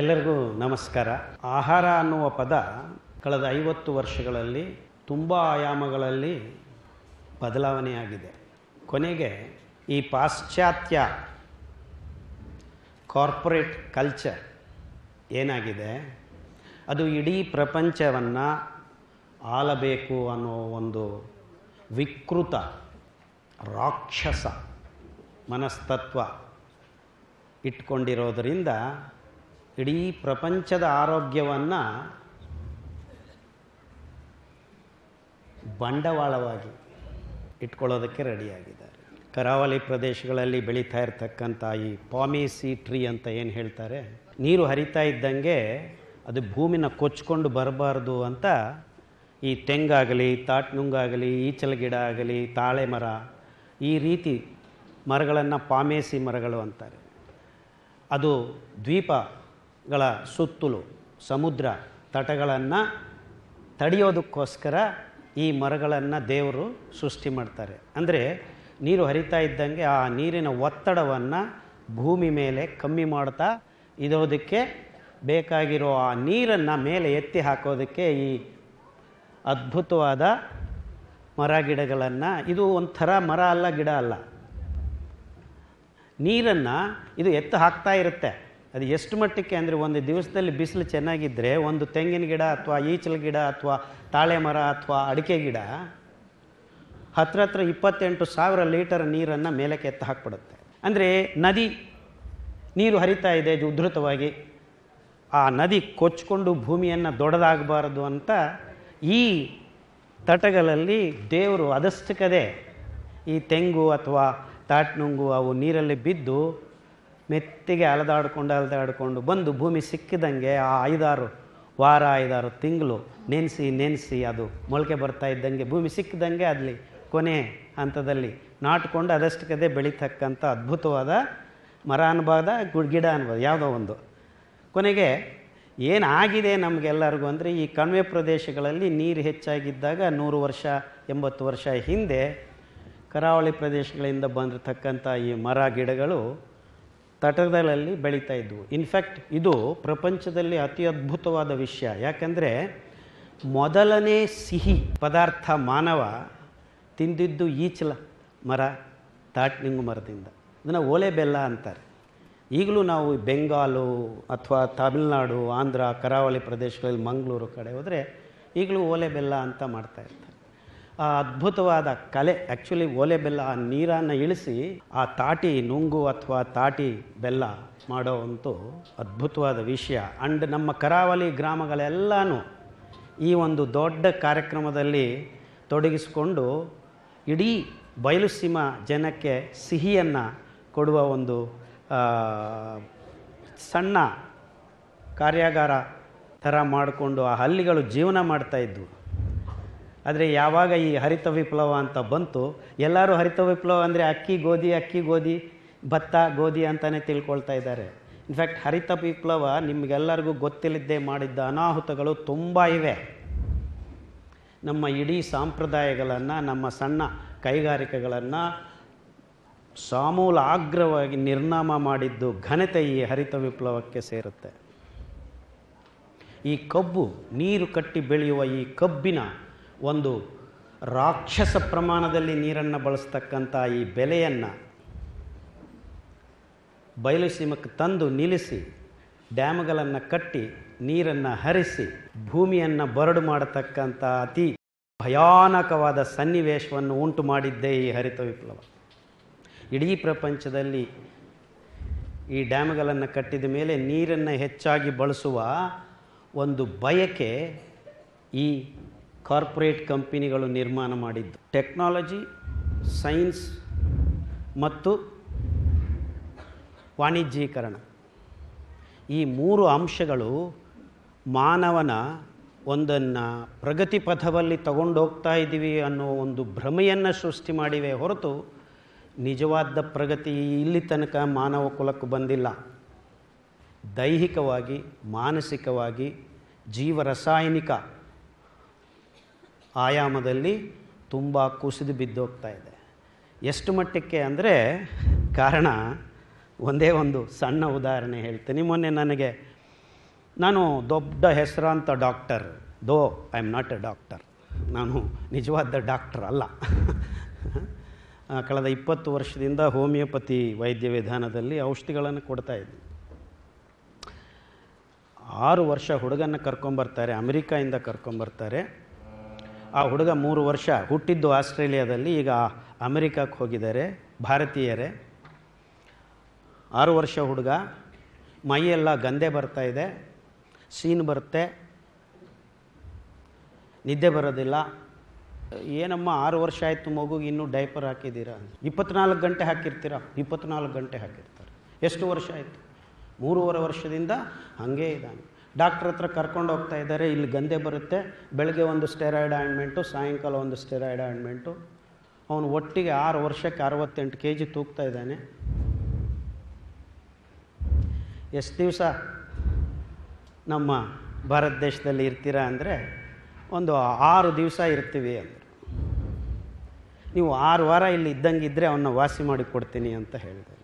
ಎಲ್ಲರಿಗೂ ನಮಸ್ಕಾರ ಆಹಾರ ಅನ್ನುವ ಪದ ಕಳೆದ ಐವತ್ತು ವರ್ಷಗಳಲ್ಲಿ ತುಂಬ ಆಯಾಮಗಳಲ್ಲಿ ಬದಲಾವಣೆಯಾಗಿದೆ ಕೊನೆಗೆ ಈ ಪಾಶ್ಚಾತ್ಯ ಕಾರ್ಪೊರೇಟ್ ಕಲ್ಚರ್ ಏನಾಗಿದೆ ಅದು ಇಡೀ ಪ್ರಪಂಚವನ್ನು ಆಲಬೇಕು ಅನ್ನೋ ಒಂದು ವಿಕೃತ ರಾಕ್ಷಸ ಮನಸ್ತತ್ವ ಇಟ್ಕೊಂಡಿರೋದರಿಂದ ಇಡೀ ಪ್ರಪಂಚದ ಆರೋಗ್ಯವನ್ನು ಬಂಡವಾಳವಾಗಿ ಇಟ್ಕೊಳ್ಳೋದಕ್ಕೆ ರೆಡಿಯಾಗಿದ್ದಾರೆ ಕರಾವಳಿ ಪ್ರದೇಶಗಳಲ್ಲಿ ಬೆಳೀತಾ ಇರತಕ್ಕಂಥ ಈ ಪಾಮೇಸಿ ಟ್ರೀ ಅಂತ ಏನು ಹೇಳ್ತಾರೆ ನೀರು ಹರಿತಾ ಇದ್ದಂಗೆ ಅದು ಭೂಮಿನ ಕೊಚ್ಕೊಂಡು ಬರಬಾರ್ದು ಅಂತ ಈ ತೆಂಗಾಗಲಿ ತಾಟ್ನುಂಗಾಗಲಿ ಈಚಲ ಗಿಡ ಆಗಲಿ ತಾಳೆ ಮರ ಈ ರೀತಿ ಮರಗಳನ್ನು ಪಾಮೇಸಿ ಮರಗಳು ಅಂತಾರೆ ಅದು ದ್ವೀಪ ಗಳ ಸುತ್ತಲು ಸಮುದ್ರ ತಟಗಳನ್ನು ತಡೆಯೋದಕ್ಕೋಸ್ಕರ ಈ ಮರಗಳನ್ನು ದೇವರು ಸೃಷ್ಟಿ ಮಾಡ್ತಾರೆ ಅಂದರೆ ನೀರು ಹರಿತಾ ಇದ್ದಂಗೆ ಆ ನೀರಿನ ಒತ್ತಡವನ್ನು ಭೂಮಿ ಮೇಲೆ ಕಮ್ಮಿ ಮಾಡ್ತಾ ಇರೋದಕ್ಕೆ ಬೇಕಾಗಿರೋ ಆ ನೀರನ್ನು ಮೇಲೆ ಎತ್ತಿ ಹಾಕೋದಕ್ಕೆ ಈ ಅದ್ಭುತವಾದ ಮರ ಗಿಡಗಳನ್ನು ಇದು ಒಂಥರ ಮರ ಅಲ್ಲ ಗಿಡ ಅಲ್ಲ ನೀರನ್ನು ಇದು ಎತ್ತು ಹಾಕ್ತಾ ಇರುತ್ತೆ ಅದು ಎಷ್ಟು ಮಟ್ಟಕ್ಕೆ ಅಂದರೆ ಒಂದು ದಿವಸದಲ್ಲಿ ಬಿಸಿಲು ಚೆನ್ನಾಗಿದ್ದರೆ ಒಂದು ತೆಂಗಿನ ಗಿಡ ಅಥವಾ ಈಚಲ ಗಿಡ ಅಥವಾ ತಾಳೆ ಮರ ಅಥವಾ ಅಡಿಕೆ ಗಿಡ ಹತ್ರ ಹತ್ರ ಇಪ್ಪತ್ತೆಂಟು ಸಾವಿರ ಲೀಟರ್ ನೀರನ್ನು ಮೇಲಕ್ಕೆ ಎತ್ತ ಹಾಕ್ಬಿಡುತ್ತೆ ಅಂದರೆ ನದಿ ನೀರು ಹರಿತಾ ಇದೆ ಉದ್ಧತವಾಗಿ ಆ ನದಿ ಕೊಚ್ಕೊಂಡು ಭೂಮಿಯನ್ನು ದೊಡ್ಡದಾಗಬಾರದು ಅಂತ ಈ ತಟಗಳಲ್ಲಿ ದೇವರು ಅದಷ್ಟಕ್ಕದೆ ಈ ತೆಂಗು ಅಥವಾ ತಾಟ್ನುಂಗು ಅವು ನೀರಲ್ಲಿ ಬಿದ್ದು ಮೆತ್ತಿಗೆ ಅಲೆದಾಡ್ಕೊಂಡು ಅಲದಾಡ್ಕೊಂಡು ಬಂದು ಭೂಮಿ ಸಿಕ್ಕಿದಂಗೆ ಆ ಐದಾರು ವಾರ ಐದಾರು ತಿಂಗಳು ನೆನೆಸಿ ನೆನೆಸಿ ಅದು ಮೊಳಕೆ ಬರ್ತಾ ಇದ್ದಂಗೆ ಭೂಮಿ ಸಿಕ್ಕಿದಂಗೆ ಅಲ್ಲಿ ಕೊನೆ ಹಂತದಲ್ಲಿ ನಾಟ್ಕೊಂಡು ಅದಷ್ಟಕ್ಕದೇ ಬೆಳೀತಕ್ಕಂಥ ಅದ್ಭುತವಾದ ಮರ ಗು ಗಿಡ ಅನುಭವ ಯಾವುದೋ ಒಂದು ಕೊನೆಗೆ ಏನಾಗಿದೆ ನಮಗೆಲ್ಲರಿಗೂ ಅಂದರೆ ಈ ಕಣ್ವೆ ಪ್ರದೇಶಗಳಲ್ಲಿ ನೀರು ಹೆಚ್ಚಾಗಿದ್ದಾಗ ನೂರು ವರ್ಷ ಎಂಬತ್ತು ವರ್ಷ ಹಿಂದೆ ಕರಾವಳಿ ಪ್ರದೇಶಗಳಿಂದ ಬಂದಿರತಕ್ಕಂಥ ಈ ಮರ ಗಿಡಗಳು ತಟಗಳಲ್ಲಿ ಬೆಳೀತಾ ಇದ್ವು ಇನ್ಫ್ಯಾಕ್ಟ್ ಇದು ಪ್ರಪಂಚದಲ್ಲಿ ಅತಿ ಅದ್ಭುತವಾದ ವಿಷಯ ಯಾಕಂದರೆ ಮೊದಲನೇ ಸಿಹಿ ಪದಾರ್ಥ ಮಾನವ ತಿಂದಿದ್ದು ಈಚಲ ಮರ ತಾಟ್ನಿಂಗು ಮರದಿಂದ ಇದನ್ನು ಓಲೆ ಬೆಲ್ಲ ಅಂತಾರೆ ಈಗಲೂ ನಾವು ಬೆಂಗಾಲು ಅಥವಾ ತಮಿಳುನಾಡು ಆಂಧ್ರ ಕರಾವಳಿ ಪ್ರದೇಶಗಳಲ್ಲಿ ಮಂಗಳೂರು ಕಡೆ ಹೋದರೆ ಈಗಲೂ ಓಲೆ ಬೆಲ್ಲ ಅಂತ ಮಾಡ್ತಾಯಿರ್ತಾರೆ ಆ ಅದ್ಭುತವಾದ ಕಲೆ ಆ್ಯಕ್ಚುಲಿ ಓಲೆ ಬೆಲ್ಲ ಆ ನೀರನ್ನು ಇಳಿಸಿ ಆ ತಾಟಿ ನುಂಗು ಅಥವಾ ತಾಟಿ ಬೆಲ್ಲ ಮಾಡೋ ಅದ್ಭುತವಾದ ವಿಷಯ ಆ್ಯಂಡ್ ನಮ್ಮ ಕರಾವಳಿ ಗ್ರಾಮಗಳೆಲ್ಲನೂ ಈ ಒಂದು ದೊಡ್ಡ ಕಾರ್ಯಕ್ರಮದಲ್ಲಿ ತೊಡಗಿಸಿಕೊಂಡು ಇಡೀ ಬಯಲುಸೀಮ ಜನಕ್ಕೆ ಸಿಹಿಯನ್ನು ಕೊಡುವ ಒಂದು ಸಣ್ಣ ಕಾರ್ಯಾಗಾರ ಥರ ಮಾಡಿಕೊಂಡು ಆ ಹಲ್ಲಿಗಳು ಜೀವನ ಮಾಡ್ತಾಯಿದ್ವು ಆದರೆ ಯಾವಾಗ ಈ ಹರಿತ ವಿಪ್ಲವ ಅಂತ ಬಂತು ಎಲ್ಲರೂ ಹರಿತ ವಿಪ್ಲವ ಅಂದರೆ ಅಕ್ಕಿ ಗೋಧಿ ಅಕ್ಕಿ ಗೋಧಿ ಭತ್ತ ಗೋಧಿ ಅಂತಲೇ ತಿಳ್ಕೊಳ್ತಾ ಇದ್ದಾರೆ ಇನ್ಫ್ಯಾಕ್ಟ್ ಹರಿತ ವಿಪ್ಲವ ನಿಮಗೆಲ್ಲರಿಗೂ ಗೊತ್ತಿಲ್ಲದೆ ಮಾಡಿದ್ದ ಅನಾಹುತಗಳು ತುಂಬ ಇವೆ ನಮ್ಮ ಇಡೀ ಸಾಂಪ್ರದಾಯಗಳನ್ನು ನಮ್ಮ ಸಣ್ಣ ಕೈಗಾರಿಕೆಗಳನ್ನು ಸಾಮೂಲ ಆಗ್ರವಾಗಿ ನಿರ್ನಾಮ ಮಾಡಿದ್ದು ಘನತೆ ಈ ಹರಿತ ವಿಪ್ಲವಕ್ಕೆ ಸೇರುತ್ತೆ ಈ ಕಬ್ಬು ನೀರು ಕಟ್ಟಿ ಬೆಳೆಯುವ ಈ ಕಬ್ಬಿನ ಒಂದು ರಾಕ್ಷಸ ಪ್ರಮಾಣದಲ್ಲಿ ನೀರನ್ನು ಬಳಸ್ತಕ್ಕಂಥ ಈ ಬೆಲೆಯನ್ನು ಬಯಲುಸೀಮಕ್ಕೆ ತಂದು ನಿಲ್ಲಿಸಿ ಡ್ಯಾಮ್ಗಳನ್ನು ಕಟ್ಟಿ ನೀರನ್ನು ಹರಿಸಿ ಭೂಮಿಯನ್ನು ಬರಡು ಮಾಡತಕ್ಕಂಥ ಅತಿ ಭಯಾನಕವಾದ ಸನ್ನಿವೇಶವನ್ನು ಉಂಟು ಮಾಡಿದ್ದೇ ಈ ಹರಿತ ವಿಪ್ಲವ ಇಡೀ ಪ್ರಪಂಚದಲ್ಲಿ ಈ ಡ್ಯಾಮ್ಗಳನ್ನು ಕಟ್ಟಿದ ಮೇಲೆ ನೀರನ್ನು ಹೆಚ್ಚಾಗಿ ಬಳಸುವ ಒಂದು ಬಯಕೆ ಈ ಕಾರ್ಪೊರೇಟ್ ಕಂಪನಿಗಳು ನಿರ್ಮಾಣ ಮಾಡಿದ್ದು ಟೆಕ್ನಾಲಜಿ ಸೈನ್ಸ್ ಮತ್ತು ವಾಣಿಜ್ಯೀಕರಣ ಈ ಮೂರು ಅಂಶಗಳು ಮಾನವನ ಒಂದನ್ನು ಪ್ರಗತಿ ಪಥದಲ್ಲಿ ತಗೊಂಡೋಗ್ತಾ ಇದ್ದೀವಿ ಅನ್ನೋ ಒಂದು ಭ್ರಮೆಯನ್ನು ಸೃಷ್ಟಿ ಮಾಡಿವೆ ಹೊರತು ನಿಜವಾದ ಪ್ರಗತಿ ಇಲ್ಲಿ ತನಕ ಮಾನವ ಕುಲಕ್ಕೆ ಬಂದಿಲ್ಲ ದೈಹಿಕವಾಗಿ ಮಾನಸಿಕವಾಗಿ ಜೀವರಸಾಯನಿಕ ಆಯಾಮದಲ್ಲಿ ತುಂಬ ಕುಸಿದು ಬಿದ್ದೋಗ್ತಾ ಇದೆ ಎಷ್ಟು ಮಟ್ಟಕ್ಕೆ ಅಂದರೆ ಕಾರಣ ಒಂದೇ ಒಂದು ಸಣ್ಣ ಉದಾಹರಣೆ ಹೇಳ್ತೀನಿ ಮೊನ್ನೆ ನನಗೆ ನಾನು ದೊಡ್ಡ ಹೆಸರಾಂತ doctor though I am not a doctor ನಾನು ನಿಜವಾದ ಡಾಕ್ಟರ್ ಅಲ್ಲ ಕಳೆದ ಇಪ್ಪತ್ತು ವರ್ಷದಿಂದ ಹೋಮಿಯೋಪತಿ ವೈದ್ಯ ವಿಧಾನದಲ್ಲಿ ಔಷಧಿಗಳನ್ನು ಕೊಡ್ತಾಯಿದ್ದೀನಿ ಆರು ವರ್ಷ ಹುಡುಗನ ಕರ್ಕೊಂಬರ್ತಾರೆ ಅಮೆರಿಕಾಯಿಂದ ಕರ್ಕೊಂಬರ್ತಾರೆ ಆ ಹುಡುಗ ಮೂರು ವರ್ಷ ಹುಟ್ಟಿದ್ದು ಆಸ್ಟ್ರೇಲಿಯಾದಲ್ಲಿ ಈಗ ಅಮೆರಿಕಕ್ಕೆ ಹೋಗಿದ್ದಾರೆ ಭಾರತೀಯರೇ ಆರು ವರ್ಷ ಹುಡುಗ ಮೈಯೆಲ್ಲ ಗಂದೆ ಬರ್ತಾ ಇದೆ ಸೀನ್ ಬರುತ್ತೆ ನಿದ್ದೆ ಬರೋದಿಲ್ಲ ಏನಮ್ಮ ಆರು ವರ್ಷ ಆಯಿತು ಮಗುಗೆ ಇನ್ನೂ ಡೈಪರ್ ಹಾಕಿದ್ದೀರಾ ಇಪ್ಪತ್ನಾಲ್ಕು ಗಂಟೆ ಹಾಕಿರ್ತೀರಾ ಇಪ್ಪತ್ನಾಲ್ಕು ಗಂಟೆ ಹಾಕಿರ್ತಾರೆ ಎಷ್ಟು ವರ್ಷ ಆಯಿತು ಮೂರುವರೆ ವರ್ಷದಿಂದ ಹಾಗೇ ಇದ್ದಾನೆ ಡಾಕ್ಟ್ರ್ ಹತ್ರ ಕರ್ಕೊಂಡು ಹೋಗ್ತಾ ಇದ್ದಾರೆ ಇಲ್ಲಿ ಗಂಧೆ ಬರುತ್ತೆ ಬೆಳಗ್ಗೆ ಒಂದು ಸ್ಟೆರಾಯ್ಡ್ ಆಯಿಂಟ್ಮೆಂಟು ಸಾಯಂಕಾಲ ಒಂದು ಸ್ಟೆರಾಯ್ಡ್ ಆಯಿಂಟ್ಮೆಂಟು ಅವನು ಒಟ್ಟಿಗೆ ಆರು ವರ್ಷಕ್ಕೆ ಅರವತ್ತೆಂಟು ಕೆ ಜಿ ತೂಗ್ತಾ ಇದ್ದಾನೆ ಎಷ್ಟು ದಿವಸ ನಮ್ಮ ಭಾರತ ದೇಶದಲ್ಲಿ ಇರ್ತೀರಾ ಅಂದರೆ ಒಂದು ಆರು ದಿವಸ ಇರ್ತೀವಿ ಅಂದರು ನೀವು ಆರು ವಾರ ಇಲ್ಲಿ ಇದ್ದಂಗೆ ಇದ್ದರೆ ಅವನ್ನ ವಾಸಿ ಮಾಡಿಕೊಡ್ತೀನಿ ಅಂತ ಹೇಳಿದೆ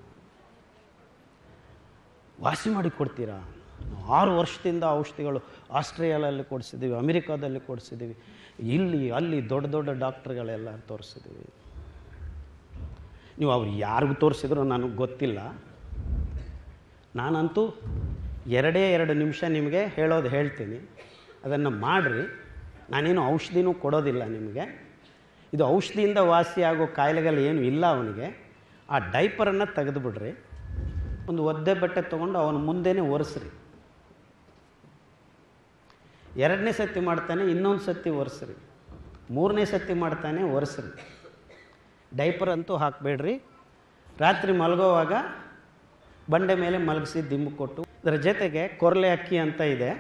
ವಾಸಿ ಮಾಡಿಕೊಡ್ತೀರಾ ಆರು ವರ್ಷದಿಂದ ಔಷಧಿಗಳು ಆಸ್ಟ್ರೇಲಿಯಲ್ಲಿ ಕೊಡಿಸಿದ್ದೀವಿ ಅಮೆರಿಕಾದಲ್ಲಿ ಕೊಡಿಸಿದ್ದೀವಿ ಇಲ್ಲಿ ಅಲ್ಲಿ ದೊಡ್ಡ ದೊಡ್ಡ ಡಾಕ್ಟ್ರುಗಳೆಲ್ಲ ತೋರಿಸಿದ್ದೀವಿ ನೀವು ಅವ್ರು ಯಾರಿಗೂ ತೋರಿಸಿದ್ರು ನನಗೆ ಗೊತ್ತಿಲ್ಲ ನಾನಂತೂ ಎರಡೇ ಎರಡು ನಿಮಿಷ ನಿಮಗೆ ಹೇಳೋದು ಹೇಳ್ತೀನಿ ಅದನ್ನು ಮಾಡಿರಿ ನಾನೇನು ಔಷಧಿನೂ ಕೊಡೋದಿಲ್ಲ ನಿಮಗೆ ಇದು ಔಷಧಿಯಿಂದ ವಾಸಿಯಾಗೋ ಕಾಯಿಲೆಗಳು ಏನೂ ಇಲ್ಲ ಅವನಿಗೆ ಆ ಡೈಪರನ್ನು ತೆಗೆದುಬಿಡ್ರಿ ಒಂದು ಒದ್ದೆ ಬಟ್ಟೆ ತೊಗೊಂಡು ಅವನ ಮುಂದೆನೇ ಒರೆಸ್ರಿ ಎರಡನೇ ಸತಿ ಮಾಡ್ತಾನೆ ಇನ್ನೊಂದು ಸತಿ ಒರೆಸ್ರಿ ಮೂರನೇ ಸತಿ ಮಾಡ್ತಾನೆ ಒರೆಸ್ರಿ ಡೈಪರ್ ಅಂತೂ ಹಾಕಬೇಡ್ರಿ ರಾತ್ರಿ ಮಲಗೋವಾಗ ಬಂಡೆ ಮೇಲೆ ಮಲಗಿಸಿ ದಿಂಬು ಕೊಟ್ಟು ಅದರ ಜೊತೆಗೆ ಕೊರಲೆ ಅಕ್ಕಿ ಅಂತ ಇದೆ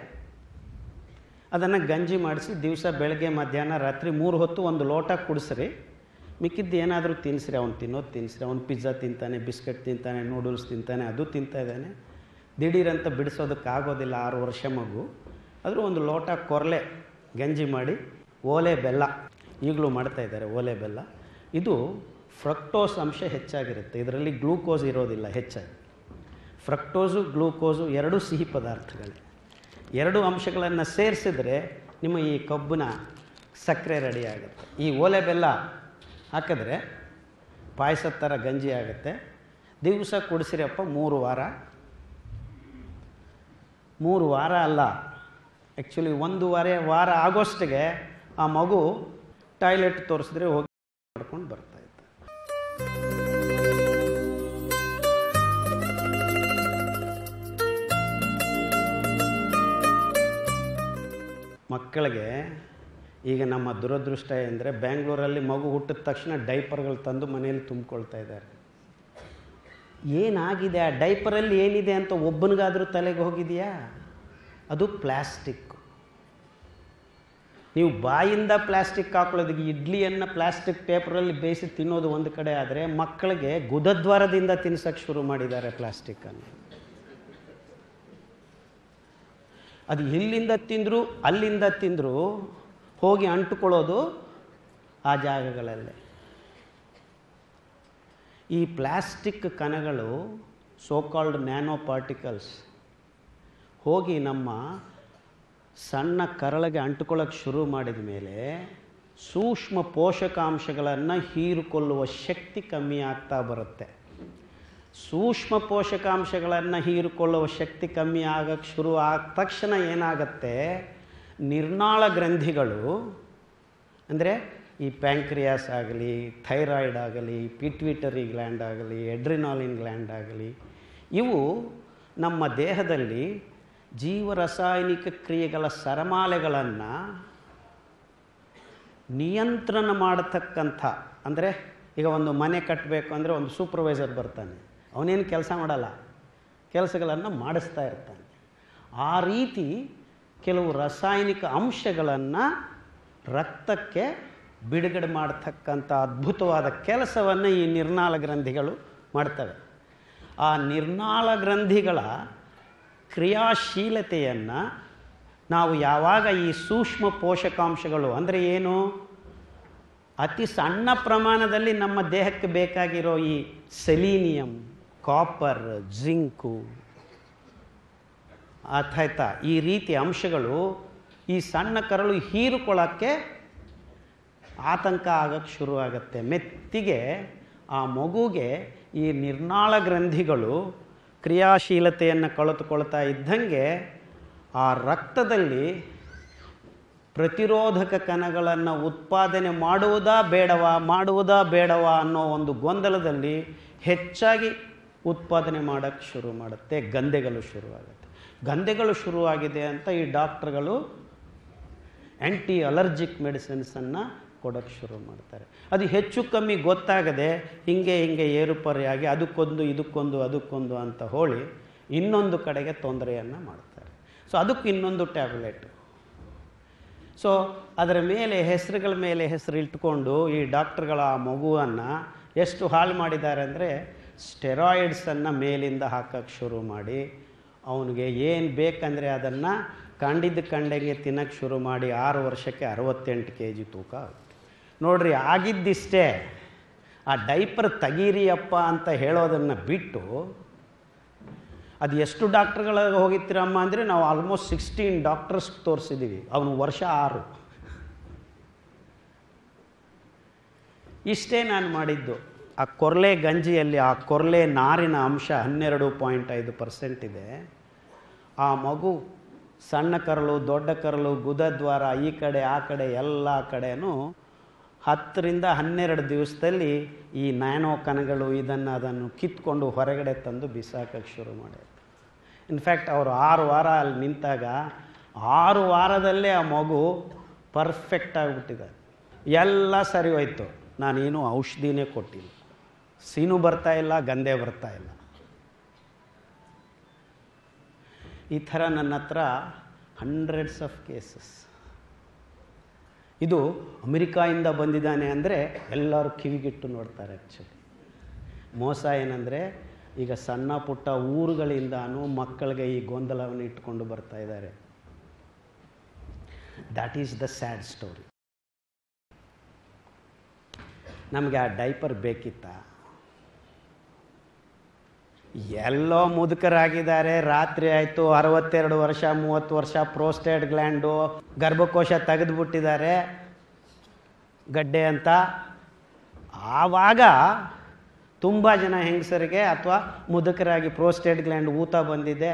ಅದನ್ನು ಗಂಜಿ ಮಾಡಿಸಿ ದಿವಸ ಬೆಳಗ್ಗೆ ಮಧ್ಯಾಹ್ನ ರಾತ್ರಿ ಮೂರು ಹೊತ್ತು ಒಂದು ಲೋಟ ಕುಡಿಸ್ರಿ ಮಿಕ್ಕಿದ್ದು ಏನಾದರೂ ತಿನ್ನಿಸ್ರಿ ಅವ್ನು ತಿನ್ನೋದು ತಿನ್ನಿಸ್ರಿ ಅವ್ನು ಪಿಜ್ಜಾ ತಿಂತಾನೆ ಬಿಸ್ಕೆಟ್ ತಿಂತಾನೆ ನೂಡಲ್ಸ್ ತಿಂತಾನೆ ಅದು ತಿಂತಾ ಇದ್ದಾನೆ ದಿಢೀರಂತ ಬಿಡಿಸೋದಕ್ಕಾಗೋದಿಲ್ಲ ಆರು ವರ್ಷ ಮಗು ಆದರೂ ಒಂದು ಲೋಟ ಕೊರಲೆ ಗಂಜಿ ಮಾಡಿ ಓಲೆ ಬೆಲ್ಲ ಈಗಲೂ ಮಾಡ್ತಾ ಇದ್ದಾರೆ ಓಲೆ ಬೆಲ್ಲ ಇದು ಫ್ರಕ್ಟೋಸ್ ಅಂಶ ಹೆಚ್ಚಾಗಿರುತ್ತೆ ಇದರಲ್ಲಿ ಗ್ಲೂಕೋಸ್ ಇರೋದಿಲ್ಲ ಹೆಚ್ಚಾಗಿ ಫ್ರಕ್ಟೋಸು ಗ್ಲೂಕೋಸು ಎರಡು ಸಿಹಿ ಪದಾರ್ಥಗಳು ಎರಡು ಅಂಶಗಳನ್ನು ಸೇರಿಸಿದ್ರೆ ನಿಮ್ಮ ಈ ಕಬ್ಬಿನ ಸಕ್ಕರೆ ರೆಡಿ ಆಗುತ್ತೆ ಈ ಓಲೆ ಬೆಲ್ಲ ಹಾಕಿದ್ರೆ ಪಾಯಸದ ಥರ ಗಂಜಿ ಆಗುತ್ತೆ ದಿವಸ ಕುಡಿಸಿರಪ್ಪ ಮೂರು ವಾರ ಮೂರು ವಾರ ಅಲ್ಲ ಆ್ಯಕ್ಚುಲಿ ಒಂದೂವರೆ ವಾರ ಆಗೋಷ್ಟಿಗೆ ಆ ಮಗು ಟಾಯ್ಲೆಟ್ ತೋರಿಸಿದ್ರೆ ಹೋಗಿ ಮಾಡ್ಕೊಂಡು ಬರ್ತಾ ಇತ್ತು ಮಕ್ಕಳಿಗೆ ಈಗ ನಮ್ಮ ದುರದೃಷ್ಟ ಅಂದರೆ ಬ್ಯಾಂಗ್ಳೂರಲ್ಲಿ ಮಗು ಹುಟ್ಟಿದ ತಕ್ಷಣ ಡೈಪರ್ಗಳು ತಂದು ಮನೆಯಲ್ಲಿ ತುಂಬಿಕೊಳ್ತಾ ಇದ್ದಾರೆ ಏನಾಗಿದೆ ಆ ಡೈಪರಲ್ಲಿ ಏನಿದೆ ಅಂತ ಒಬ್ಬನಿಗಾದರೂ ತಲೆಗೆ ಹೋಗಿದೆಯಾ ಅದು ಪ್ಲ್ಯಾಸ್ಟಿಕ್ ನೀವು ಬಾಯಿಂದ ಪ್ಲಾಸ್ಟಿಕ್ ಹಾಕೊಳ್ಳೋದಕ್ಕೆ ಇಡ್ಲಿಯನ್ನು ಪ್ಲಾಸ್ಟಿಕ್ ಪೇಪರಲ್ಲಿ ಬೇಯಿಸಿ ತಿನ್ನೋದು ಒಂದು ಕಡೆ ಆದರೆ ಮಕ್ಕಳಿಗೆ ಗುದದ್ವಾರದಿಂದ ತಿನ್ಸೋಕ್ಕೆ ಶುರು ಮಾಡಿದ್ದಾರೆ ಪ್ಲಾಸ್ಟಿಕ್ಕನ್ನು ಅದು ಇಲ್ಲಿಂದ ತಿಂದರೂ ಅಲ್ಲಿಂದ ತಿಂದರೂ ಹೋಗಿ ಅಂಟುಕೊಳ್ಳೋದು ಆ ಜಾಗಗಳಲ್ಲಿ ಈ ಪ್ಲಾಸ್ಟಿಕ್ ಕಣಗಳು ಸೋಕಾಲ್ಡ್ ನ್ಯಾನೋ ಪಾರ್ಟಿಕಲ್ಸ್ ಹೋಗಿ ನಮ್ಮ ಸಣ್ಣ ಕರಳಿಗೆ ಅಂಟುಕೊಳ್ಳೋಕ್ಕೆ ಶುರು ಮಾಡಿದ ಮೇಲೆ ಸೂಕ್ಷ್ಮ ಪೋಷಕಾಂಶಗಳನ್ನು ಹೀರಿಕೊಳ್ಳುವ ಶಕ್ತಿ ಕಮ್ಮಿ ಆಗ್ತಾ ಬರುತ್ತೆ ಸೂಕ್ಷ್ಮ ಪೋಷಕಾಂಶಗಳನ್ನು ಹೀರಿಕೊಳ್ಳುವ ಶಕ್ತಿ ಕಮ್ಮಿ ಆಗೋಕ್ಕೆ ಶುರು ಆದ ತಕ್ಷಣ ಏನಾಗುತ್ತೆ ನಿರ್ನಾಳ ಗ್ರಂಥಿಗಳು ಅಂದರೆ ಈ ಪ್ಯಾಂಕ್ರಿಯಾಸ್ ಆಗಲಿ ಥೈರಾಯ್ಡ್ ಆಗಲಿ ಪಿಟ್ವಿಟರಿ ಗ್ಲ್ಯಾಂಡ್ ಆಗಲಿ ಎಡ್ರಿನಾಲಿನ್ ಗ್ಲ್ಯಾಂಡ್ ಆಗಲಿ ಇವು ನಮ್ಮ ದೇಹದಲ್ಲಿ ಜೀವರಾಸಾಯನಿಕ ಕ್ರಿಯೆಗಳ ಸರಮಾಲೆಗಳನ್ನು ನಿಯಂತ್ರಣ ಮಾಡತಕ್ಕಂಥ ಅಂದರೆ ಈಗ ಒಂದು ಮನೆ ಕಟ್ಟಬೇಕು ಅಂದರೆ ಒಂದು ಸೂಪರ್ವೈಸರ್ ಬರ್ತಾನೆ ಅವನೇನು ಕೆಲಸ ಮಾಡಲ್ಲ ಕೆಲಸಗಳನ್ನು ಮಾಡಿಸ್ತಾ ಇರ್ತಾನೆ ಆ ರೀತಿ ಕೆಲವು ರಾಸಾಯನಿಕ ಅಂಶಗಳನ್ನು ರಕ್ತಕ್ಕೆ ಬಿಡುಗಡೆ ಮಾಡತಕ್ಕಂಥ ಅದ್ಭುತವಾದ ಕೆಲಸವನ್ನು ಈ ನಿರ್ನಾಳ ಗ್ರಂಥಿಗಳು ಮಾಡ್ತವೆ ಆ ನಿರ್ನಾಳ ಗ್ರಂಥಿಗಳ ಕ್ರಿಯಾಶೀಲತೆಯನ್ನು ನಾವು ಯಾವಾಗ ಈ ಸೂಕ್ಷ್ಮ ಪೋಷಕಾಂಶಗಳು ಅಂದರೆ ಏನು ಅತಿ ಸಣ್ಣ ಪ್ರಮಾಣದಲ್ಲಿ ನಮ್ಮ ದೇಹಕ್ಕೆ ಬೇಕಾಗಿರೋ ಈ ಸೆಲೀನಿಯಂ ಕಾಪರ್ ಜಿಂಕು ಅಥಾಯ್ತ ಈ ರೀತಿ ಅಂಶಗಳು ಈ ಸಣ್ಣ ಕರಳು ಹೀರಿಕೊಳ್ಳೋಕ್ಕೆ ಆತಂಕ ಆಗೋಕ್ಕೆ ಶುರುವಾಗತ್ತೆ ಮೆತ್ತಿಗೆ ಆ ಮಗುಗೆ ಈ ನಿರ್ನಾಳ ಗ್ರಂಥಿಗಳು ಕ್ರಿಯಾಶೀಲತೆಯನ್ನು ಕಳೆದುಕೊಳ್ತಾ ಇದ್ದಂಗೆ ಆ ರಕ್ತದಲ್ಲಿ ಪ್ರತಿರೋಧಕ ಕಣಗಳನ್ನು ಉತ್ಪಾದನೆ ಮಾಡುವುದಾ ಬೇಡವಾ ಮಾಡುವುದಾ ಬೇಡವಾ ಅನ್ನೋ ಒಂದು ಗೊಂದಲದಲ್ಲಿ ಹೆಚ್ಚಾಗಿ ಉತ್ಪಾದನೆ ಮಾಡೋಕ್ಕೆ ಶುರು ಮಾಡುತ್ತೆ ಗಂಧೆಗಳು ಶುರುವಾಗುತ್ತೆ ಗಂಧೆಗಳು ಶುರುವಾಗಿದೆ ಅಂತ ಈ ಡಾಕ್ಟ್ರುಗಳು ಆ್ಯಂಟಿ ಅಲರ್ಜಿಕ್ ಮೆಡಿಸಿನ್ಸನ್ನು ಕೊಡೋಕ್ಕೆ ಶುರು ಮಾಡ್ತಾರೆ ಅದು ಹೆಚ್ಚು ಕಮ್ಮಿ ಗೊತ್ತಾಗದೆ ಹಿಂಗೆ ಹಿಂಗೆ ಏರುಪರೆಯಾಗಿ ಅದಕ್ಕೊಂದು ಇದಕ್ಕೊಂದು ಅದಕ್ಕೊಂದು ಅಂತ ಹೋಳಿ ಇನ್ನೊಂದು ಕಡೆಗೆ ತೊಂದರೆಯನ್ನು ಮಾಡ್ತಾರೆ ಸೊ ಅದಕ್ಕೆ ಇನ್ನೊಂದು ಟ್ಯಾಬ್ಲೆಟ್ ಸೊ ಅದರ ಮೇಲೆ ಹೆಸರುಗಳ ಮೇಲೆ ಹೆಸರು ಇಟ್ಕೊಂಡು ಈ ಡಾಕ್ಟ್ರುಗಳ ಆ ಮಗುವನ್ನು ಎಷ್ಟು ಹಾಳು ಮಾಡಿದ್ದಾರೆ ಅಂದರೆ ಸ್ಟೆರಾಯ್ಡ್ಸನ್ನು ಮೇಲಿಂದ ಹಾಕೋಕ್ಕೆ ಶುರು ಮಾಡಿ ಅವನಿಗೆ ಏನು ಬೇಕಂದರೆ ಅದನ್ನು ಕಂಡಿದ್ದ ಕಂಡಂಗೆ ತಿನ್ನಕ್ಕೆ ಶುರು ಮಾಡಿ ಆರು ವರ್ಷಕ್ಕೆ ಅರವತ್ತೆಂಟು ಕೆ ಜಿ ತೂಕ ಆಗುತ್ತೆ ನೋಡ್ರಿ ಆಗಿದ್ದಿಷ್ಟೇ ಆ ಡೈಪರ್ ಅಪ್ಪ ಅಂತ ಹೇಳೋದನ್ನು ಬಿಟ್ಟು ಅದು ಎಷ್ಟು ಡಾಕ್ಟ್ರ್ಗಳಿಗೆ ಹೋಗಿತ್ತೀರಮ್ಮ ಅಂದರೆ ನಾವು ಆಲ್ಮೋಸ್ಟ್ ಸಿಕ್ಸ್ಟೀನ್ ಡಾಕ್ಟರ್ಸ್ ತೋರಿಸಿದ್ದೀವಿ ಅವನು ವರ್ಷ ಆರು ಇಷ್ಟೇ ನಾನು ಮಾಡಿದ್ದು ಆ ಕೊರಲೆ ಗಂಜಿಯಲ್ಲಿ ಆ ಕೊರಲೆ ನಾರಿನ ಅಂಶ ಹನ್ನೆರಡು ಪಾಯಿಂಟ್ ಐದು ಪರ್ಸೆಂಟ್ ಇದೆ ಆ ಮಗು ಸಣ್ಣ ಕರಳು ದೊಡ್ಡ ಕರಳು ಗುದದ್ವಾರ ಈ ಕಡೆ ಆ ಕಡೆ ಎಲ್ಲ ಕಡೆಯೂ ಹತ್ತರಿಂದ ಹನ್ನೆರಡು ದಿವಸದಲ್ಲಿ ಈ ನಾನೋ ಕಣಗಳು ಇದನ್ನು ಅದನ್ನು ಕಿತ್ಕೊಂಡು ಹೊರಗಡೆ ತಂದು ಬಿಸಾಕಕ್ಕೆ ಶುರು ಮಾಡಿದ್ರು ಇನ್ಫ್ಯಾಕ್ಟ್ ಅವರು ಆರು ವಾರ ಅಲ್ಲಿ ನಿಂತಾಗ ಆರು ವಾರದಲ್ಲೇ ಆ ಮಗು ಪರ್ಫೆಕ್ಟ್ ಆಗಿಬಿಟ್ಟಿದೆ ಎಲ್ಲ ಸರಿ ಹೋಯ್ತು ನಾನೇನು ಔಷಧಿನೇ ಕೊಟ್ಟಿಲ್ಲ ಸೀನು ಬರ್ತಾ ಇಲ್ಲ ಗಂಧೆ ಬರ್ತಾ ಇಲ್ಲ ಈ ಥರ ನನ್ನ ಹತ್ರ ಹಂಡ್ರೆಡ್ಸ್ ಆಫ್ ಕೇಸಸ್ ಇದು ಅಮೆರಿಕಾಯಿಂದ ಬಂದಿದ್ದಾನೆ ಅಂದರೆ ಎಲ್ಲರೂ ಕಿವಿಗಿಟ್ಟು ನೋಡ್ತಾರೆ ಆ್ಯಕ್ಚುಲಿ ಮೋಸ ಏನಂದರೆ ಈಗ ಸಣ್ಣ ಪುಟ್ಟ ಊರುಗಳಿಂದನೂ ಮಕ್ಕಳಿಗೆ ಈ ಗೊಂದಲವನ್ನು ಇಟ್ಕೊಂಡು ಬರ್ತಾ ಇದ್ದಾರೆ that is the sad story ನಮಗೆ ಆ ಡೈಪರ್ ಬೇಕಿತ್ತಾ ಎಲ್ಲೋ ಮುದುಕರಾಗಿದ್ದಾರೆ ರಾತ್ರಿ ಆಯಿತು ಅರವತ್ತೆರಡು ವರ್ಷ ಮೂವತ್ತು ವರ್ಷ ಪ್ರೋಸ್ಟೇಟ್ ಗ್ಲ್ಯಾಂಡು ಗರ್ಭಕೋಶ ತೆಗೆದುಬಿಟ್ಟಿದ್ದಾರೆ ಗಡ್ಡೆ ಅಂತ ಆವಾಗ ತುಂಬ ಜನ ಹೆಂಗಸರಿಗೆ ಅಥವಾ ಮುದುಕರಾಗಿ ಪ್ರೋಸ್ಟೇಟ್ ಗ್ಲ್ಯಾಂಡ್ ಊತ ಬಂದಿದೆ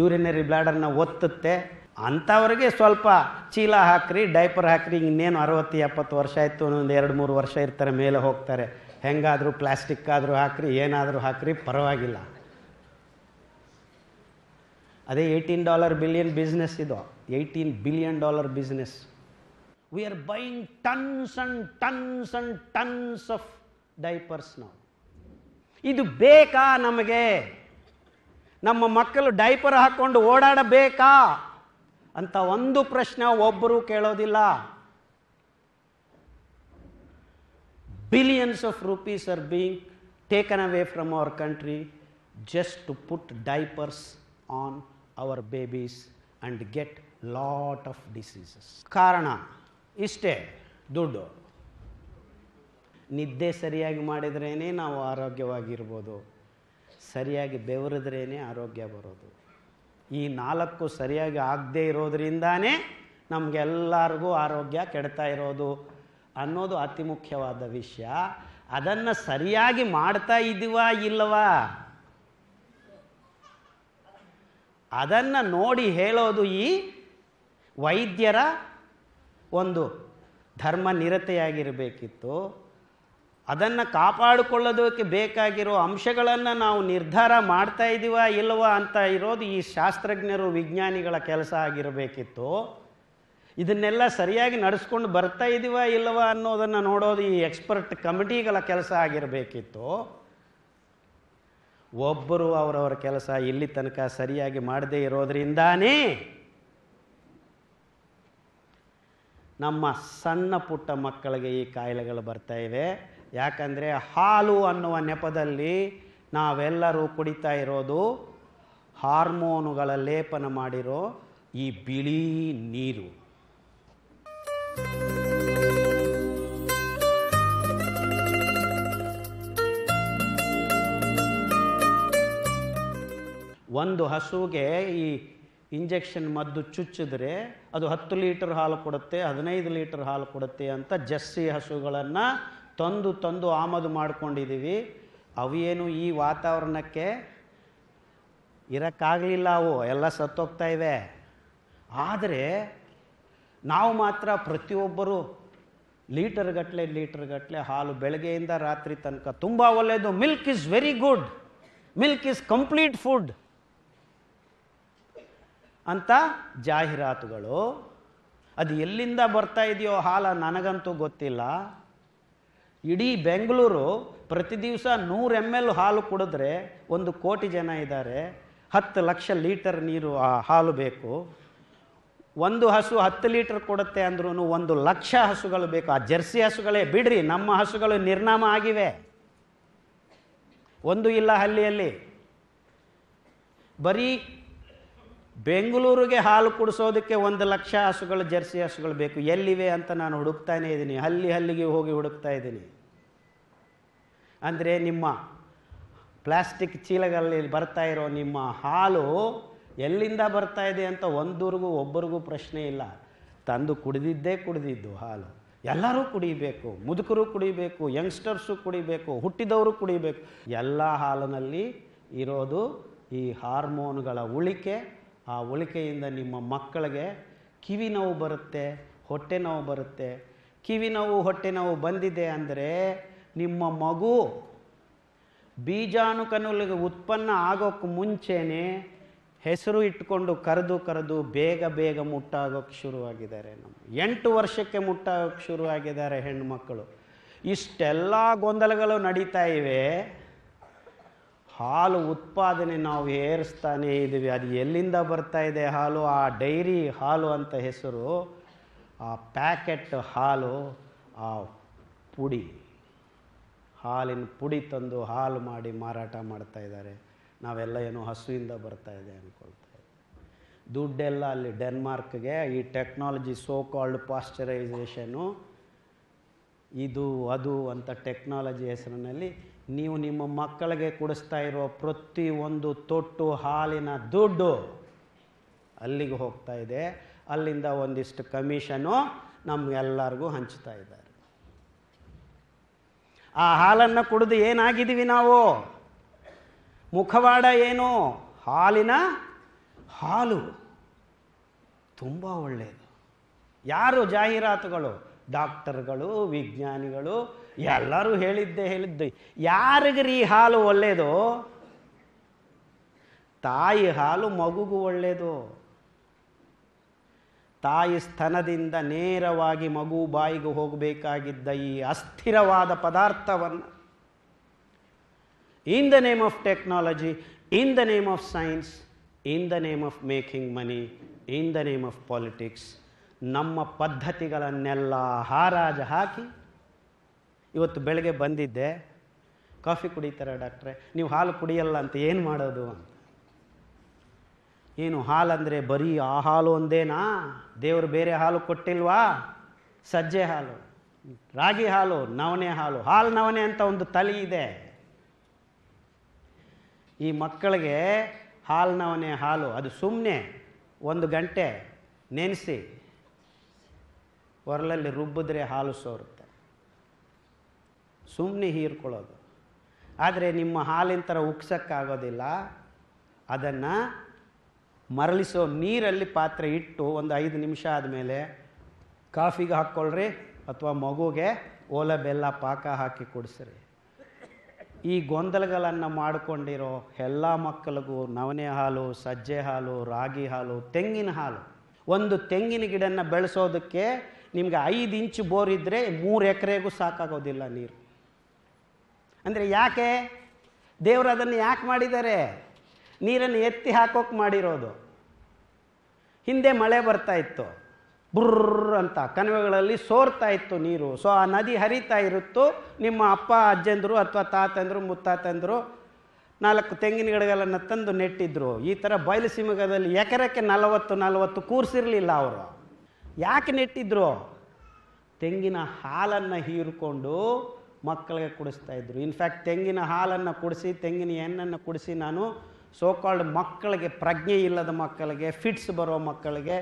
ಯೂರಿನರಿ ಬ್ಲ್ಯಾಡರ್ನ ಒತ್ತುತ್ತೆ ಅಂಥವ್ರಿಗೆ ಸ್ವಲ್ಪ ಚೀಲ ಹಾಕ್ರಿ ಡೈಪರ್ ಹಾಕ್ರಿ ಇನ್ನೇನು ಅರವತ್ತು ಎಪ್ಪತ್ತು ವರ್ಷ ಆಯಿತು ಒಂದೊಂದು ಎರಡು ಮೂರು ವರ್ಷ ಇರ್ತಾರೆ ಮೇಲೆ ಹೋಗ್ತಾರೆ ಹೆಂಗಾದರೂ ಪ್ಲಾಸ್ಟಿಕ್ ಆದರೂ ಹಾಕ್ರಿ ಏನಾದರೂ ಹಾಕ್ರಿ ಪರವಾಗಿಲ್ಲ ಅದೇ ಏಯ್ಟೀನ್ ಡಾಲರ್ ಬಿಲಿಯನ್ ಬಿಸ್ನೆಸ್ ಇದು eighteen billion dollar business we are buying tons and tons and tons of diapers ನಾವು ಇದು ಬೇಕಾ ನಮಗೆ ನಮ್ಮ ಮಕ್ಕಳು ಡೈಪರ್ ಹಾಕ್ಕೊಂಡು ಓಡಾಡಬೇಕಾ ಅಂತ ಒಂದು ಪ್ರಶ್ನೆ ಒಬ್ಬರು ಕೇಳೋದಿಲ್ಲ billions of rupees are being taken away from our country just to put diapers on our babies and get lot of diseases ಕಾರಣ ಇಷ್ಟೇ ದುಡ್ಡು ನಿದ್ದೆ ಸರಿಯಾಗಿ ಮಾಡಿದ್ರೇ ನಾವು ಆರೋಗ್ಯವಾಗಿರ್ಬೋದು ಸರಿಯಾಗಿ ಬೆವರಿದ್ರೇ ಆರೋಗ್ಯ ಬರೋದು ಈ ನಾಲ್ಕು ಸರಿಯಾಗಿ ಆಗದೇ ಇರೋದ್ರಿಂದಾನೇ ನಮಗೆಲ್ಲರಿಗೂ ಆರೋಗ್ಯ ಕೆಡ್ತಾ ಇರೋದು ಅನ್ನೋದು ಅತಿ ಮುಖ್ಯವಾದ ವಿಷಯ ಅದನ್ನು ಸರಿಯಾಗಿ ಮಾಡ್ತಾ ಇದ್ದೀವಾ ಇಲ್ಲವಾ ಅದನ್ನು ನೋಡಿ ಹೇಳೋದು ಈ ವೈದ್ಯರ ಒಂದು ಧರ್ಮ ನಿರತೆಯಾಗಿರಬೇಕಿತ್ತು ಅದನ್ನು ಕಾಪಾಡಿಕೊಳ್ಳೋದಕ್ಕೆ ಬೇಕಾಗಿರೋ ಅಂಶಗಳನ್ನು ನಾವು ನಿರ್ಧಾರ ಮಾಡ್ತಾ ಇದ್ದೀವಾ ಇಲ್ಲವಾ ಅಂತ ಇರೋದು ಈ ಶಾಸ್ತ್ರಜ್ಞರು ವಿಜ್ಞಾನಿಗಳ ಕೆಲಸ ಆಗಿರಬೇಕಿತ್ತು ಇದನ್ನೆಲ್ಲ ಸರಿಯಾಗಿ ನಡೆಸ್ಕೊಂಡು ಬರ್ತಾ ಇದ್ದೀವಾ ಇಲ್ಲವಾ ಅನ್ನೋದನ್ನು ನೋಡೋದು ಈ ಎಕ್ಸ್ಪರ್ಟ್ ಕಮಿಟಿಗಳ ಕೆಲಸ ಆಗಿರಬೇಕಿತ್ತು ಒಬ್ಬರು ಅವರವರ ಕೆಲಸ ಇಲ್ಲಿ ತನಕ ಸರಿಯಾಗಿ ಮಾಡದೇ ಇರೋದರಿಂದಾನೇ ನಮ್ಮ ಸಣ್ಣ ಪುಟ್ಟ ಮಕ್ಕಳಿಗೆ ಈ ಕಾಯಿಲೆಗಳು ಬರ್ತಾ ಇವೆ ಯಾಕಂದರೆ ಹಾಲು ಅನ್ನುವ ನೆಪದಲ್ಲಿ ನಾವೆಲ್ಲರೂ ಕುಡಿತಾ ಇರೋದು ಹಾರ್ಮೋನುಗಳ ಲೇಪನ ಮಾಡಿರೋ ಈ ಬಿಳಿ ನೀರು ಒಂದು ಹಸುವಿಗೆ ಈ ಇಂಜೆಕ್ಷನ್ ಮದ್ದು ಚುಚ್ಚಿದ್ರೆ ಅದು ಹತ್ತು ಲೀಟರ್ ಹಾಲು ಕೊಡುತ್ತೆ ಹದಿನೈದು ಲೀಟರ್ ಹಾಲು ಕೊಡುತ್ತೆ ಅಂತ ಜರ್ಸಿ ಹಸುಗಳನ್ನು ತಂದು ತಂದು ಆಮದು ಮಾಡ್ಕೊಂಡಿದ್ದೀವಿ ಅವೇನು ಈ ವಾತಾವರಣಕ್ಕೆ ಇರೋಕ್ಕಾಗಲಿಲ್ಲ ಅವು ಎಲ್ಲ ಸತ್ತೋಗ್ತಾಯಿವೆ ಆದರೆ ನಾವು ಮಾತ್ರ ಪ್ರತಿಯೊಬ್ಬರು ಲೀಟರ್ ಗಟ್ಟಲೆ ಲೀಟರ್ ಗಟ್ಟಲೆ ಹಾಲು ಬೆಳಗ್ಗೆಯಿಂದ ರಾತ್ರಿ ತನಕ ತುಂಬ ಒಳ್ಳೆಯದು milk is very good milk is complete food ಅಂತ ಜಾಹೀರಾತುಗಳು ಅದು ಎಲ್ಲಿಂದ ಬರ್ತಾ ಇದೆಯೋ ಹಾಲ ನನಗಂತೂ ಗೊತ್ತಿಲ್ಲ ಇಡೀ ಬೆಂಗಳೂರು ಪ್ರತಿ ದಿವಸ ನೂರು ಎಮ್ ಎಲ್ ಹಾಲು ಕುಡಿದ್ರೆ ಒಂದು ಕೋಟಿ ಜನ ಇದ್ದಾರೆ ಹತ್ತು ಲಕ್ಷ ಲೀಟರ್ ನೀರು ಆ ಹಾಲು ಬೇಕು ಒಂದು ಹಸು ಹತ್ತು ಲೀಟರ್ ಕೊಡುತ್ತೆ ಅಂದ್ರೂ ಒಂದು ಲಕ್ಷ ಹಸುಗಳು ಬೇಕು ಆ ಜರ್ಸಿ ಹಸುಗಳೇ ಬಿಡ್ರಿ ನಮ್ಮ ಹಸುಗಳು ನಿರ್ನಾಮ ಆಗಿವೆ ಒಂದು ಇಲ್ಲ ಹಳ್ಳಿಯಲ್ಲಿ ಬರೀ ಬೆಂಗಳೂರಿಗೆ ಹಾಲು ಕುಡಿಸೋದಕ್ಕೆ ಒಂದು ಲಕ್ಷ ಹಸುಗಳು ಜರ್ಸಿ ಹಸುಗಳು ಬೇಕು ಎಲ್ಲಿವೆ ಅಂತ ನಾನು ಹುಡುಕ್ತಾನೇ ಇದ್ದೀನಿ ಹಲ್ಲಿ ಹಲ್ಲಿಗೆ ಹೋಗಿ ಹುಡುಕ್ತಾ ಇದ್ದೀನಿ ಅಂದರೆ ನಿಮ್ಮ ಪ್ಲಾಸ್ಟಿಕ್ ಚೀಲಗಳಲ್ಲಿ ಬರ್ತಾ ಇರೋ ನಿಮ್ಮ ಹಾಲು ಎಲ್ಲಿಂದ ಬರ್ತಾ ಇದೆ ಅಂತ ಒಂದೂರಿಗೂ ಒಬ್ಬರಿಗೂ ಪ್ರಶ್ನೆ ಇಲ್ಲ ತಂದು ಕುಡಿದಿದ್ದೇ ಕುಡಿದಿದ್ದು ಹಾಲು ಎಲ್ಲರೂ ಕುಡಿಬೇಕು ಮುದುಕರು ಕುಡಿಬೇಕು ಯಂಗ್ಸ್ಟರ್ಸು ಕುಡಿಬೇಕು ಹುಟ್ಟಿದವರು ಕುಡಿಬೇಕು ಎಲ್ಲ ಹಾಲಿನಲ್ಲಿ ಇರೋದು ಈ ಹಾರ್ಮೋನ್ಗಳ ಉಳಿಕೆ ಆ ಒಳಿಕೆಯಿಂದ ನಿಮ್ಮ ಮಕ್ಕಳಿಗೆ ಕಿವಿ ನೋವು ಬರುತ್ತೆ ಹೊಟ್ಟೆ ನೋವು ಬರುತ್ತೆ ಕಿವಿ ನೋವು ಹೊಟ್ಟೆ ನೋವು ಬಂದಿದೆ ಅಂದರೆ ನಿಮ್ಮ ಮಗು ಬೀಜಾಣುಕನುಲಿಗೆ ಉತ್ಪನ್ನ ಆಗೋಕ್ಕೆ ಮುಂಚೆಯೇ ಹೆಸರು ಇಟ್ಕೊಂಡು ಕರೆದು ಕರೆದು ಬೇಗ ಬೇಗ ಮುಟ್ಟಾಗೋಕ್ಕೆ ಶುರುವಾಗಿದ್ದಾರೆ ನಮ್ಮ ಎಂಟು ವರ್ಷಕ್ಕೆ ಮುಟ್ಟಾಗೋಕ್ಕೆ ಶುರುವಾಗಿದ್ದಾರೆ ಹೆಣ್ಣುಮಕ್ಕಳು ಇಷ್ಟೆಲ್ಲ ಗೊಂದಲಗಳು ನಡೀತಾ ಇವೆ ಹಾಲು ಉತ್ಪಾದನೆ ನಾವು ಏರಿಸ್ತಾನೆ ಇದ್ದೀವಿ ಅದು ಎಲ್ಲಿಂದ ಬರ್ತಾ ಇದೆ ಹಾಲು ಆ ಡೈರಿ ಹಾಲು ಅಂತ ಹೆಸರು ಆ ಪ್ಯಾಕೆಟ್ ಹಾಲು ಆ ಪುಡಿ ಹಾಲಿನ ಪುಡಿ ತಂದು ಹಾಲು ಮಾಡಿ ಮಾರಾಟ ಮಾಡ್ತಾ ಇದ್ದಾರೆ ನಾವೆಲ್ಲ ಏನೋ ಹಸುವಿಂದ ಬರ್ತಾ ಇದೆ ಅಂದ್ಕೊಳ್ತಾ ಇದ್ದೀವಿ ದುಡ್ಡೆಲ್ಲ ಅಲ್ಲಿ ಡೆನ್ಮಾರ್ಕ್ಗೆ ಈ ಟೆಕ್ನಾಲಜಿ ಸೋ ಕಾಲ್ಡ್ ಪಾಶ್ಚರೈಸೇಷನು ಇದು ಅದು ಅಂತ ಟೆಕ್ನಾಲಜಿ ಹೆಸರಿನಲ್ಲಿ ನೀವು ನಿಮ್ಮ ಮಕ್ಕಳಿಗೆ ಕುಡಿಸ್ತಾ ಇರೋ ಪ್ರತಿ ಒಂದು ತೊಟ್ಟು ಹಾಲಿನ ದುಡ್ಡು ಅಲ್ಲಿಗೆ ಹೋಗ್ತಾ ಇದೆ ಅಲ್ಲಿಂದ ಒಂದಿಷ್ಟು ಕಮಿಷನು ನಮಗೆಲ್ಲರಿಗೂ ಹಂಚ್ತಾ ಇದ್ದಾರೆ ಆ ಹಾಲನ್ನು ಕುಡಿದು ಏನಾಗಿದ್ದೀವಿ ನಾವು ಮುಖವಾಡ ಏನು ಹಾಲಿನ ಹಾಲು ತುಂಬ ಒಳ್ಳೆಯದು ಯಾರು ಜಾಹೀರಾತುಗಳು ಡಾಕ್ಟರ್ಗಳು ವಿಜ್ಞಾನಿಗಳು ಎಲ್ಲರೂ ಹೇಳಿದ್ದೆ ಹೇಳಿದ್ದು ಯಾರಿಗ್ರಿ ಈ ಹಾಲು ಒಳ್ಳೆಯದು ತಾಯಿ ಹಾಲು ಮಗುಗೂ ಒಳ್ಳೆಯದು ತಾಯಿ ಸ್ತನದಿಂದ ನೇರವಾಗಿ ಮಗು ಬಾಯಿಗೆ ಹೋಗಬೇಕಾಗಿದ್ದ ಈ ಅಸ್ಥಿರವಾದ ಪದಾರ್ಥವನ್ನು in the name of technology in the name of science in the name of making money in the name of politics ನಮ್ಮ ಪದ್ಧತಿಗಳನ್ನೆಲ್ಲ ಹಾರಾಜ ಹಾಕಿ ಇವತ್ತು ಬೆಳಗ್ಗೆ ಬಂದಿದ್ದೆ ಕಾಫಿ ಕುಡಿತಾರೆ ಡಾಕ್ಟ್ರೆ ನೀವು ಹಾಲು ಕುಡಿಯಲ್ಲ ಅಂತ ಏನು ಮಾಡೋದು ಅಂತ ಏನು ಅಂದರೆ ಬರೀ ಆ ಹಾಲು ಒಂದೇನಾ ದೇವರು ಬೇರೆ ಹಾಲು ಕೊಟ್ಟಿಲ್ವಾ ಸಜ್ಜೆ ಹಾಲು ರಾಗಿ ಹಾಲು ನವಣೆ ಹಾಲು ಹಾಲು ನವಣೆ ಅಂತ ಒಂದು ತಳಿ ಇದೆ ಈ ಮಕ್ಕಳಿಗೆ ಹಾಲು ನವಣೆ ಹಾಲು ಅದು ಸುಮ್ಮನೆ ಒಂದು ಗಂಟೆ ನೆನೆಸಿ ಹೊರಲಲ್ಲಿ ರುಬ್ಬಿದ್ರೆ ಹಾಲು ಸೋರು ಸುಮ್ಮನೆ ಹೀರ್ಕೊಳ್ಳೋದು ಆದರೆ ನಿಮ್ಮ ಹಾಲಿನ ಥರ ಉಕ್ಸೋಕ್ಕಾಗೋದಿಲ್ಲ ಅದನ್ನು ಮರಳಿಸೋ ನೀರಲ್ಲಿ ಪಾತ್ರೆ ಇಟ್ಟು ಒಂದು ಐದು ನಿಮಿಷ ಆದಮೇಲೆ ಕಾಫಿಗೆ ಹಾಕ್ಕೊಳ್ರಿ ಅಥವಾ ಮಗುಗೆ ಓಲ ಬೆಲ್ಲ ಪಾಕ ಹಾಕಿ ಕುಡಿಸ್ರಿ ಈ ಗೊಂದಲಗಳನ್ನು ಮಾಡಿಕೊಂಡಿರೋ ಎಲ್ಲ ಮಕ್ಕಳಿಗೂ ನವನೆ ಹಾಲು ಸಜ್ಜೆ ಹಾಲು ರಾಗಿ ಹಾಲು ತೆಂಗಿನ ಹಾಲು ಒಂದು ತೆಂಗಿನ ಗಿಡನ ಬೆಳೆಸೋದಕ್ಕೆ ನಿಮಗೆ ಐದು ಇಂಚು ಬೋರ್ ಇದ್ದರೆ ಮೂರು ಎಕರೆಗೂ ಸಾಕಾಗೋದಿಲ್ಲ ನೀರು ಅಂದರೆ ಯಾಕೆ ದೇವರು ಅದನ್ನು ಯಾಕೆ ಮಾಡಿದ್ದಾರೆ ನೀರನ್ನು ಎತ್ತಿ ಹಾಕೋಕೆ ಮಾಡಿರೋದು ಹಿಂದೆ ಮಳೆ ಬರ್ತಾ ಇತ್ತು ಬುರ್ರ್ ಅಂತ ಕಣಿವೆಗಳಲ್ಲಿ ಸೋರ್ತಾ ಇತ್ತು ನೀರು ಸೊ ಆ ನದಿ ಹರಿತಾ ಇರುತ್ತೋ ನಿಮ್ಮ ಅಪ್ಪ ಅಜ್ಜಂದರು ಅಥವಾ ತಾತಂದರು ಮುತ್ತಾತಂದರು ನಾಲ್ಕು ತೆಂಗಿನ ಗಿಡಗಳನ್ನು ತಂದು ನೆಟ್ಟಿದ್ದರು ಈ ಥರ ಬಯಲು ಸಿಮಗದಲ್ಲಿ ಎಕರೆಕ್ಕೆ ನಲವತ್ತು ನಲವತ್ತು ಕೂರಿಸಿರಲಿಲ್ಲ ಅವರು ಯಾಕೆ ನೆಟ್ಟಿದ್ರು ತೆಂಗಿನ ಹಾಲನ್ನು ಹೀರಿಕೊಂಡು ಮಕ್ಕಳಿಗೆ ಕುಡಿಸ್ತಾ ಇದ್ದರು ಇನ್ಫ್ಯಾಕ್ಟ್ ತೆಂಗಿನ ಹಾಲನ್ನು ಕುಡಿಸಿ ತೆಂಗಿನ ಎಣ್ಣನ್ನು ಕುಡಿಸಿ ನಾನು ಸೋಕಾಲ್ಡ್ ಮಕ್ಕಳಿಗೆ ಪ್ರಜ್ಞೆ ಇಲ್ಲದ ಮಕ್ಕಳಿಗೆ ಫಿಟ್ಸ್ ಬರೋ ಮಕ್ಕಳಿಗೆ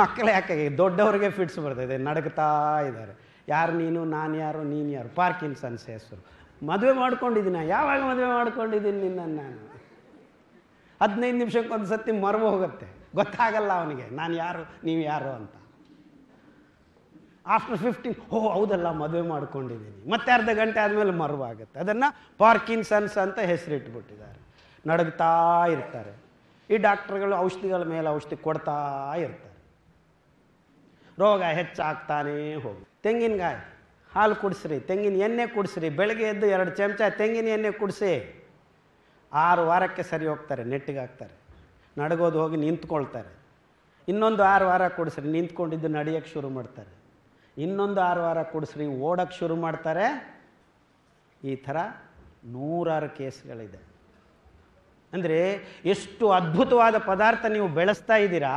ಮಕ್ಕಳು ಯಾಕೆ ದೊಡ್ಡವ್ರಿಗೆ ಫಿಟ್ಸ್ ಬರ್ತಾಯಿದೆ ನಡಕ್ತಾ ಇದ್ದಾರೆ ಯಾರು ನೀನು ನಾನು ಯಾರು ನೀನು ಯಾರು ಪಾರ್ಕಿನ್ಸನ್ಸ್ ಹೆಸರು ಮದುವೆ ಮಾಡ್ಕೊಂಡಿದ್ದೀನಿ ಯಾವಾಗ ಮದುವೆ ಮಾಡ್ಕೊಂಡಿದ್ದೀನಿ ನಿನ್ನನ್ನು ನಾನು ಹದಿನೈದು ನಿಮಿಷಕ್ಕೊಂದು ಸರ್ತಿ ಮರವು ಹೋಗುತ್ತೆ ಗೊತ್ತಾಗಲ್ಲ ಅವನಿಗೆ ನಾನು ಯಾರು ನೀವು ಯಾರು ಅಂತ ಆಫ್ಟರ್ ಫಿಫ್ಟೀನ್ ಓ ಹೌದಲ್ಲ ಮದುವೆ ಮಾಡ್ಕೊಂಡಿದ್ದೀನಿ ಮತ್ತೆ ಅರ್ಧ ಗಂಟೆ ಆದಮೇಲೆ ಮರವಾಗುತ್ತೆ ಅದನ್ನು ಪಾರ್ಕಿನ್ಸನ್ಸ್ ಅಂತ ಹೆಸರಿಟ್ಬಿಟ್ಟಿದ್ದಾರೆ ನಡಗ್ತಾ ಇರ್ತಾರೆ ಈ ಡಾಕ್ಟ್ರುಗಳು ಔಷಧಿಗಳ ಮೇಲೆ ಔಷಧಿ ಕೊಡ್ತಾ ಇರ್ತಾರೆ ರೋಗ ಹೆಚ್ಚಾಗ್ತಾನೇ ಹೋಗಿ ತೆಂಗಿನಕಾಯಿ ಹಾಲು ಕುಡಿಸ್ರಿ ತೆಂಗಿನ ಎಣ್ಣೆ ಕುಡಿಸ್ರಿ ಬೆಳಗ್ಗೆ ಎದ್ದು ಎರಡು ಚಮಚ ತೆಂಗಿನ ಎಣ್ಣೆ ಕುಡಿಸಿ ಆರು ವಾರಕ್ಕೆ ಸರಿ ಹೋಗ್ತಾರೆ ಹಾಕ್ತಾರೆ ನಡಗೋದು ಹೋಗಿ ನಿಂತ್ಕೊಳ್ತಾರೆ ಇನ್ನೊಂದು ಆರು ವಾರ ಕುಡಿಸ್ರಿ ನಿಂತ್ಕೊಂಡಿದ್ದು ನಡೆಯೋಕ್ಕೆ ಶುರು ಮಾಡ್ತಾರೆ ಇನ್ನೊಂದು ಆರು ವಾರ ಕುಡಿಸ್ರಿ ಓಡೋಕ್ಕೆ ಶುರು ಮಾಡ್ತಾರೆ ಈ ಥರ ನೂರಾರು ಕೇಸ್ಗಳಿದೆ ಅಂದರೆ ಎಷ್ಟು ಅದ್ಭುತವಾದ ಪದಾರ್ಥ ನೀವು ಬೆಳೆಸ್ತಾ ಇದ್ದೀರಾ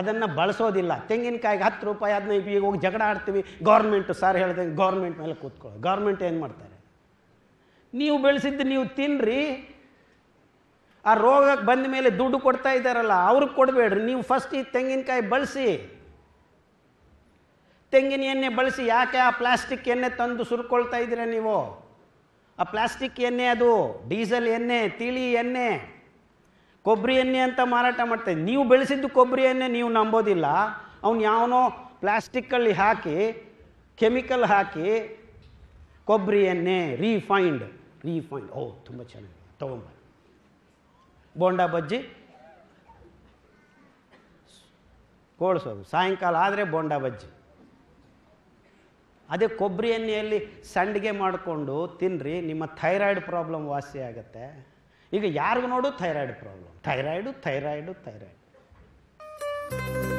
ಅದನ್ನು ಬಳಸೋದಿಲ್ಲ ತೆಂಗಿನಕಾಯಿಗೆ ಹತ್ತು ರೂಪಾಯಿ ಅದನ್ನ ಈಗ ಹೋಗಿ ಜಗಳ ಆಡ್ತೀವಿ ಗೌರ್ಮೆಂಟು ಸರ್ ಹೇಳಿದೆ ಗೌರ್ಮೆಂಟ್ ಮೇಲೆ ಕೂತ್ಕೊಳ್ಳೋ ಗೌರ್ಮೆಂಟ್ ಏನು ಮಾಡ್ತಾರೆ ನೀವು ಬೆಳೆಸಿದ್ದು ನೀವು ತಿನ್ನಿರಿ ಆ ರೋಗಕ್ಕೆ ಬಂದ ಮೇಲೆ ದುಡ್ಡು ಕೊಡ್ತಾ ಇದ್ದಾರಲ್ಲ ಅವ್ರಿಗೆ ಕೊಡಬೇಡ್ರಿ ನೀವು ಫಸ್ಟ್ ಈ ತೆಂಗಿನಕಾಯಿ ಬಳಸಿ ತೆಂಗಿನ ಎಣ್ಣೆ ಬಳಸಿ ಯಾಕೆ ಆ ಪ್ಲಾಸ್ಟಿಕ್ ಎಣ್ಣೆ ತಂದು ಸುರ್ಕೊಳ್ತಾ ಇದ್ದೀರಾ ನೀವು ಆ ಪ್ಲಾಸ್ಟಿಕ್ ಎಣ್ಣೆ ಅದು ಡೀಸೆಲ್ ಎಣ್ಣೆ ತಿಳಿ ಎಣ್ಣೆ ಕೊಬ್ಬರಿ ಎಣ್ಣೆ ಅಂತ ಮಾರಾಟ ಮಾಡ್ತಾ ನೀವು ಬೆಳೆಸಿದ್ದು ಕೊಬ್ಬರಿ ಎಣ್ಣೆ ನೀವು ನಂಬೋದಿಲ್ಲ ಅವನು ಯಾವನೋ ಪ್ಲಾಸ್ಟಿಕ್ಕಲ್ಲಿ ಹಾಕಿ ಕೆಮಿಕಲ್ ಹಾಕಿ ಕೊಬ್ಬರಿ ಎಣ್ಣೆ ರೀಫೈಂಡ್ ರೀಫೈಂಡ್ ಓ ತುಂಬ ಚೆನ್ನಾಗಿ ತಗೊಂಬ ಬೋಂಡಾ ಬಜ್ಜಿ ಕೋಳಿಸೋದು ಸಾಯಂಕಾಲ ಆದರೆ ಬೋಂಡಾ ಬಜ್ಜಿ ಅದೇ ಕೊಬ್ಬರಿ ಎಣ್ಣೆಯಲ್ಲಿ ಸಂಡಿಗೆ ಮಾಡಿಕೊಂಡು ತಿನ್ನಿರಿ ನಿಮ್ಮ ಥೈರಾಯ್ಡ್ ಪ್ರಾಬ್ಲಮ್ ವಾಸಿ ಆಗುತ್ತೆ ಈಗ ಯಾರಿಗೂ ನೋಡು thyroid problem thyroid thyroid thyroid